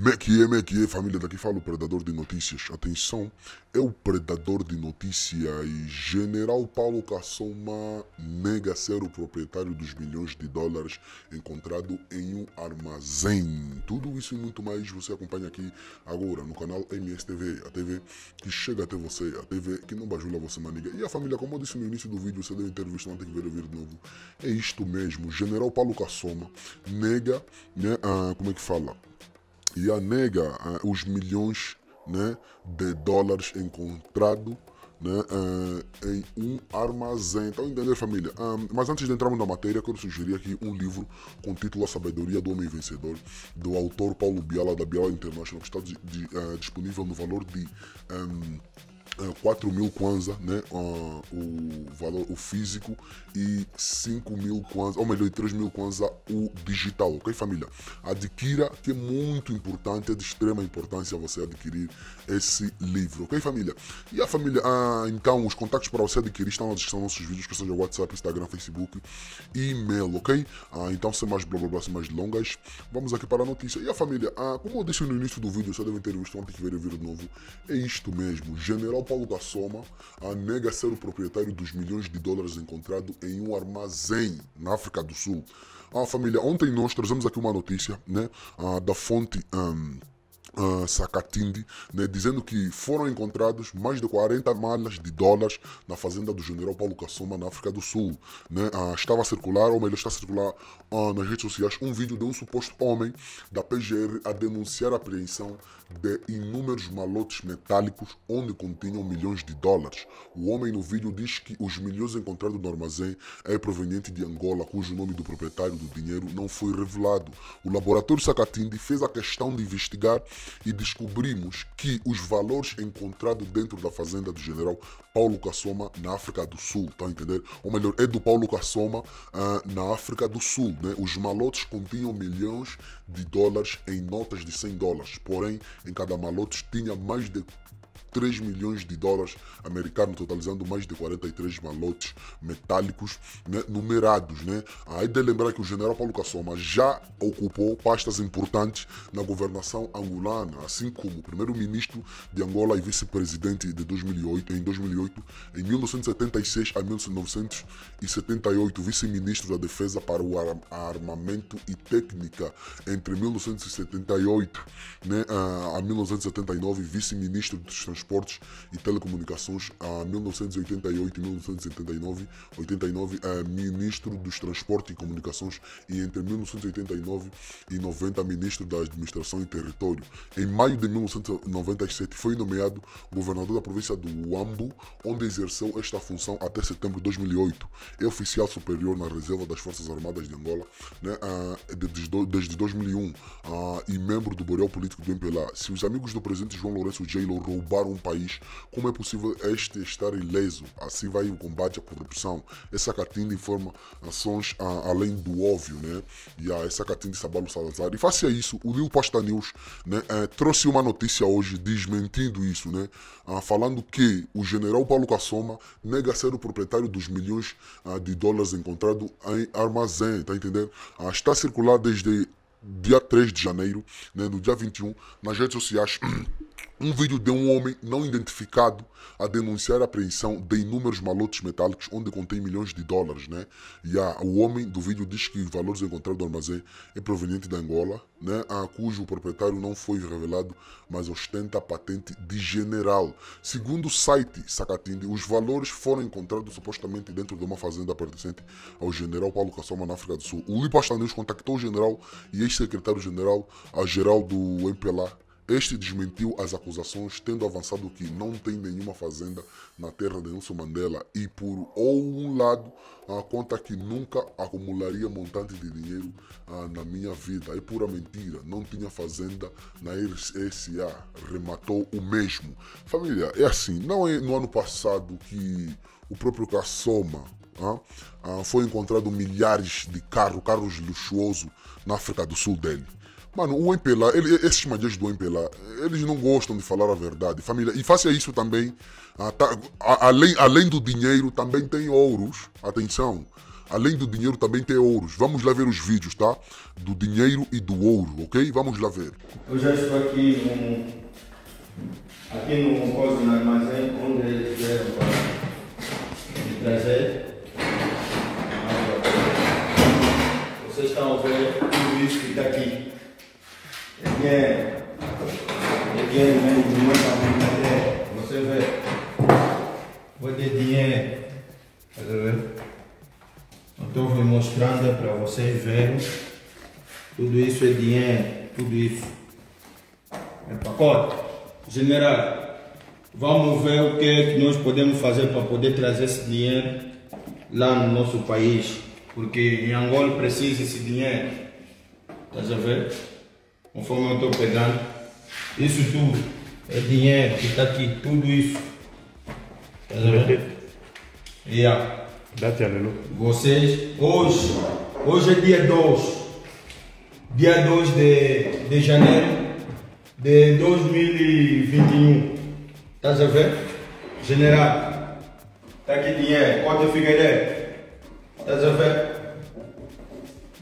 Mekie, Mekie, família, daqui fala o predador de notícias. Atenção, é o predador de notícias. General Paulo Kassoma nega ser o proprietário dos milhões de dólares encontrado em um armazém. Tudo isso e muito mais você acompanha aqui agora no canal MSTV, a TV que chega até você, a TV que não bajula você, liga. E a família, como eu disse no início do vídeo, você deve ter visto, não tem que ver ouvir de novo. É isto mesmo, General Paulo Kassoma nega, né, ah, como é que fala? e anega uh, os milhões né, de dólares encontrados né, uh, em um armazém. Então, entender, família? Um, ah, mas antes de entrarmos na matéria, quero sugerir aqui um livro com o título A Sabedoria do Homem Vencedor, do autor Paulo Biala, da Biala International, que está de, de, uh, disponível no valor de. Um, 4 é, mil kwanza, né? Uh, o valor o físico e 5 mil kwanza, ou melhor, 3 mil kwanza o digital, ok, família? Adquira, que é muito importante, é de extrema importância você adquirir esse livro, ok, família? E a família, ah, então, os contatos para você adquirir estão na descrição dos nossos vídeos, que seja WhatsApp, Instagram, Facebook e e-mail, ok? Ah, então, sem mais blá blá blá, sem mais longas, vamos aqui para a notícia. E a família, ah, como eu disse no início do vídeo, só devem ter visto antes de ver o vídeo novo, é isto mesmo, General Paulo da Soma nega ser o proprietário dos milhões de dólares encontrado em um armazém na África do Sul. Ah, família, ontem nós trazemos aqui uma notícia né, ah, da fonte. Um, Uh, ah, Sacatindi, né, dizendo que foram encontrados mais de 40 malas de dólares na fazenda do general Paulo Kassoma, na África do Sul. Né? Uh, estava a circular, ou melhor, está a circular uh, nas redes sociais, um vídeo de um suposto homem da PGR a denunciar a apreensão de inúmeros malotes metálicos onde continham milhões de dólares. O homem no vídeo diz que os milhões encontrados no armazém é proveniente de Angola, cujo nome do proprietário do dinheiro não foi revelado. O laboratório Sacatindi fez a questão de investigar e descobrimos que os valores encontrados dentro da fazenda do general Paulo Kassoma na África do Sul, tá entender? Ou melhor, é do Paulo Kassoma uh, ah, na África do Sul, né? Os malotes continham milhões de dólares em notas de 100 dólares, porém, em cada malote tinha mais de 3 milhões de dólares americanos, totalizando mais de 43 malotes metálicos né, numerados. Né? Aí de lembrar que o general Paulo Cassoma já ocupou pastas importantes na governação angolana assim como primeiro-ministro de Angola e vice-presidente de 2008, em 2008, em 1976 a 1978, vice-ministro da Defesa para o Armamento e Técnica, entre 1978 né, a 1979, vice-ministro dos Transportes e Telecomunicações, a 1988 e 1979, 89, é, ministro dos Transportes e Comunicações e entre 1989 e 90, ministro da Administração e Território em maio de 1997 foi nomeado governador da província do Uambo, onde exerceu esta função até setembro de 2008. É oficial superior na reserva das Forças Armadas de Angola né, ah, desde 2001 ah, e membro do Boreal Político do MPLA. Se os amigos do presidente João Lourenço Jailo roubaram um país, como é possível este estar ileso? Assim vai o combate à corrupção. Essa cartinha informa ações ah, além do óbvio, né? E a essa cartinha de Sabalo Salazar. E face a isso, o Lil Pasta News, né? né, é, trouxe uma notícia hoje desmentindo isso, né, ah, falando que o general Paulo Kassoma nega ser o proprietário dos milhões ah, de dólares encontrado em armazém, tá entendendo? Ah, está a circular desde dia 3 de janeiro, né, no dia 21, nas redes sociais. Um vídeo de um homem não identificado a denunciar a apreensão de inúmeros malotes metálicos onde contém milhões de dólares, né? E a, o homem do vídeo diz que os valores encontrados no armazém é proveniente da Angola, né? A cujo proprietário não foi revelado, mas ostenta a patente de general. Segundo o site Sacatinde, os valores foram encontrados supostamente dentro de uma fazenda pertencente ao general Paulo Cassoma na África do Sul. O Lipasta News contactou o general e ex-secretário-general, a geral do MPLA, este desmentiu as acusações, tendo avançado que não tem nenhuma fazenda na terra de Nelson Mandela e, por ou um lado, ah, conta que nunca acumularia montante de dinheiro ah, na minha vida. É pura mentira, não tinha fazenda na RSA. Rematou o mesmo. Família, é assim, não é no ano passado que o próprio Kassoma ah, ah, foi encontrado milhares de carros, carros luxuosos na África do Sul dele. Mano, o MPLA, ele, esses mandias do MPLA, eles não gostam de falar a verdade. Família, e faça isso também, ah, tá, a, além, além do dinheiro, também tem ouros. Atenção, além do dinheiro também tem ouros. Vamos lá ver os vídeos, tá? Do dinheiro e do ouro, ok? Vamos lá ver. Eu já estou aqui no, aqui no no armazém, onde eles vieram para trazer. Vocês estão vendo tudo isso que está aqui é. Ele é vem de muita até Você vê. Vou ter dinheiro. Tá Então vou mostrando é para vocês verem. Tudo isso é dinheiro. Tudo isso. É pacote. General. Vamos ver o que, é que nós podemos fazer para poder trazer esse dinheiro lá no nosso país. Porque em Angola precisa esse dinheiro. Estás a ver? Conforme eu estou pegando, isso tudo é dinheiro que está aqui, tudo isso. Tá vendo? Yeah. Vocês, hoje, hoje é dia 2, dia 2 de, de janeiro de 2021. Estás a ver? General, está aqui dinheiro, conta Figueiredo. Estás a ver?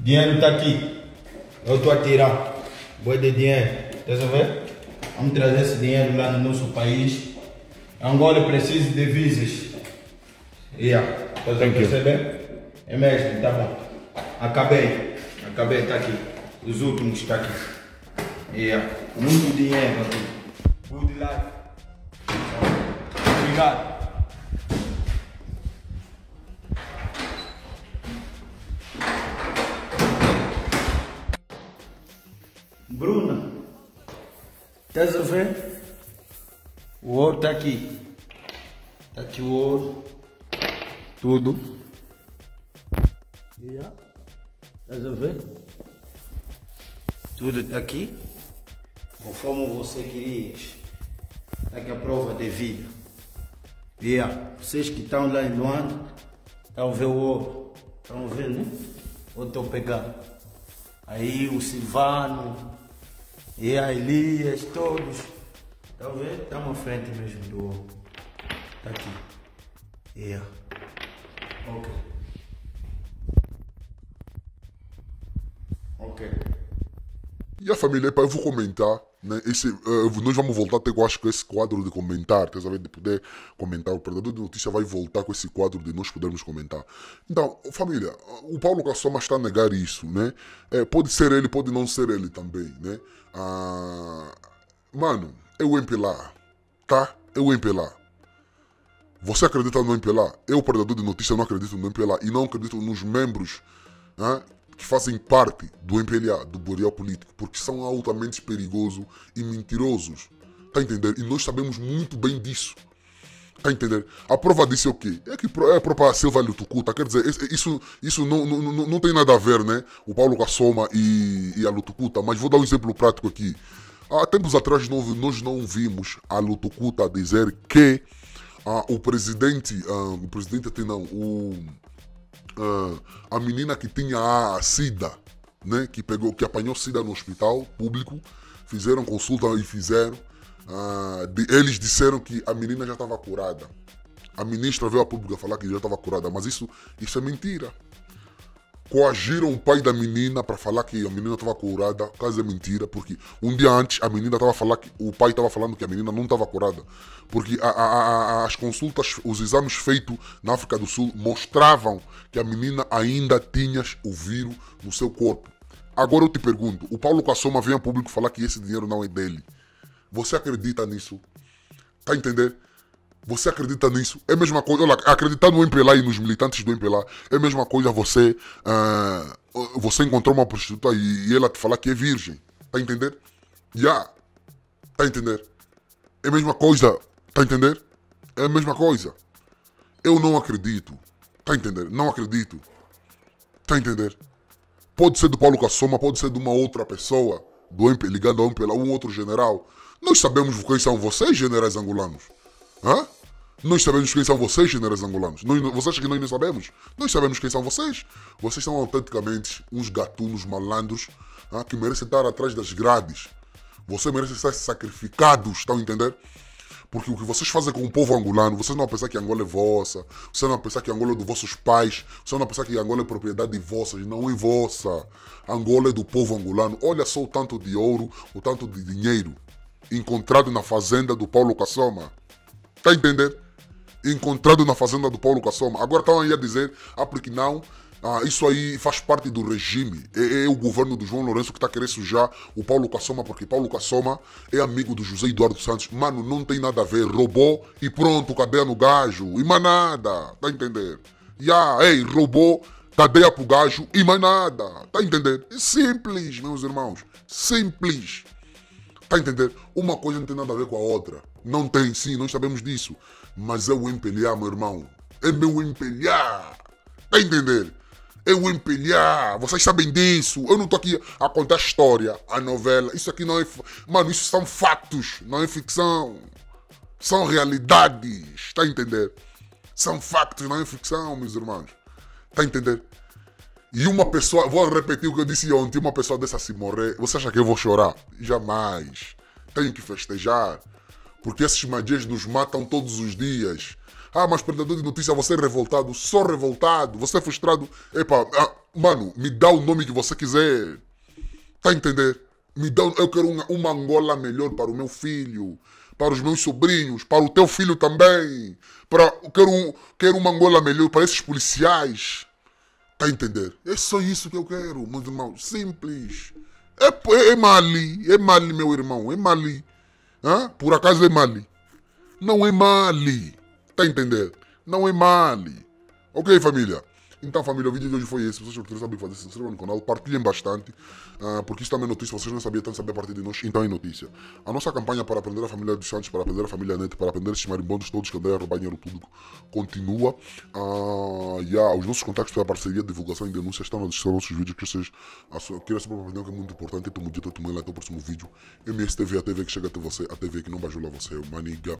Dinheiro está aqui. Eu estou a tirar. Boa de dinheiro, estás a ver? Vamos trazer esse dinheiro lá no nosso país. Angola precisa de divisas. Yeah, estás a perceber? É mesmo, tá bom. Acabei, acabei, está aqui. Os últimos tá aqui. Yeah, muito dinheiro aqui. Good life. Obrigado. Bruna. Estás a ver? O ouro está aqui. Está aqui o ouro. Tudo. Estás a ver? Tudo está aqui. Conforme você queria, Está aqui a prova de vida. Yeah. Vocês que estão lá em Luanda, estão a ver o ouro. Estão vendo, né? Ou estão pegando. pegar. Aí o Silvano, e a Elias, todos. Tá vendo? Estamos à frente mesmo do. Tá aqui. E. Yeah. Ok. Ok. E a família, é para eu vou comentar né? Esse, uh, nós vamos voltar até, eu acho, que esse quadro de comentar, tá sabe? de poder comentar. O predador de notícia vai voltar com esse quadro de nós podermos comentar. Então, família, o Paulo Cassoma está a negar isso, né? É, pode ser ele, pode não ser ele também, né? Ah, mano, eu é empelar, tá? Eu é empelar. Você acredita no MPLA? Eu, predador de notícia, não acredito no MPLA e não acredito nos membros né? que fazem parte do MPLA, do Boreal Político, porque são altamente perigosos e mentirosos. Tá a entender? E nós sabemos muito bem disso. Tá a entender? A prova disso é o quê? É que é a própria Silva Lutucuta. Quer dizer, isso, isso não, não, não, não tem nada a ver, né? O Paulo Cassoma e, e a Lutucuta. Mas vou dar um exemplo prático aqui. Há tempos atrás nós não vimos a Lutucuta dizer que ah, o presidente, ah, o presidente tem não, o, uh, a menina que tinha a SIDA, né? que, pegou, que apanhou SIDA no hospital público, fizeram consulta e fizeram. Uh, de, eles disseram que a menina já estava curada. A ministra veio à pública falar que já estava curada, mas isso, isso é mentira coagiram o pai da menina para falar que a menina estava curada, caso é mentira, porque um dia antes a menina estava falando que o pai estava falando que a menina não estava curada, porque a, a, a, as consultas, os exames feitos na África do Sul mostravam que a menina ainda tinha o vírus no seu corpo. Agora eu te pergunto, o Paulo Cassoma vem ao público falar que esse dinheiro não é dele. Você acredita nisso? Tá entendendo? Você acredita nisso? É a mesma coisa. Olha, acreditar no MPLA e nos militantes do MPLA é a mesma coisa você, uh, você encontrou uma prostituta e, ela te falar que é virgem. Tá a entender? Já. Yeah. Tá a entender? É a mesma coisa. Tá a entender? É a mesma coisa. Eu não acredito. Tá a entender? Não acredito. Tá a entender? Pode ser do Paulo Cassoma, pode ser de uma outra pessoa do MP, ligado ao MPLA, um outro general. Nós sabemos quem são vocês, generais angolanos. Hã? Nós sabemos quem são vocês, generais angolanos. Nós, vocês acham que nós não sabemos? Nós sabemos quem são vocês. Vocês são autenticamente uns gatunos malandros ah, que merecem estar atrás das grades. Vocês merecem estar sacrificados, estão a entender? Porque o que vocês fazem com o povo angolano, vocês não pensar que Angola é vossa, vocês não pensar que Angola é dos vossos pais, vocês não pensar que Angola é propriedade de vossas, não é vossa. Angola é do povo angolano. Olha só o tanto de ouro, o tanto de dinheiro encontrado na fazenda do Paulo Cassoma. Tá entendendo? encontrado na fazenda do Paulo Kassoma. Agora estão aí a dizer, ah, porque não, ah, isso aí faz parte do regime. É, é o governo do João Lourenço que está querendo sujar o Paulo Kassoma, porque Paulo Kassoma é amigo do José Eduardo Santos. Mano, não tem nada a ver. Roubou e pronto, cadeia no gajo. E mais nada. Tá entendendo? E ah, ei, roubou, cadeia pro gajo e mais nada. Tá entendendo? Simples, meus irmãos. Simples. Tá entendendo? Uma coisa não tem nada a ver com a outra. Não tem, sim, nós sabemos disso. Mas é o empelhar, meu irmão. É meu empelhar. Tá entender? É o empelhar. Vocês sabem disso. Eu não tô aqui a contar história, a novela. Isso aqui não é. Mano, isso são fatos, não é ficção. São realidades. Tá entender? São fatos, não é ficção, meus irmãos. Tá entender? E uma pessoa, vou repetir o que eu disse ontem, uma pessoa dessa se morrer, você acha que eu vou chorar? Jamais. Tenho que festejar porque esses magias nos matam todos os dias. Ah, mas predador de notícia, você é revoltado, sou revoltado, você é frustrado. Epa, ah, mano, me dá o nome que você quiser. Tá a entender? Me dá, eu quero uma, uma Angola melhor para o meu filho, para os meus sobrinhos, para o teu filho também. Para, quero, quero uma Angola melhor para esses policiais. Tá a entender? É só isso que eu quero, meus irmãos. Simples. É, é, é Mali, é Mali, meu irmão, é Mali. Hã? Por acaso é Mali? Não é Mali. Tá entendendo? Não é Mali. Ok, família? Então, família, o vídeo de hoje foi esse. Vocês que querem fazer, se inscrevam no canal, partilhem bastante, uh, porque isso também é notícia. Vocês não sabiam, tanto saber a partir de nós, então é notícia. A nossa campanha para aprender a família dos Santos, para aprender a família Neto, para aprender esses marimbondos todos que andam a roubar dinheiro público, continua. Uh, yeah, ah, os nossos contatos para parceria, divulgação e denúncia estão na descrição dos nossos vídeos. Que vocês uh, querem saber uma que é muito importante. Tomo dito, tomei lá até o próximo vídeo. MSTV, a TV que chega até você, a TV que não bajula você, maniga.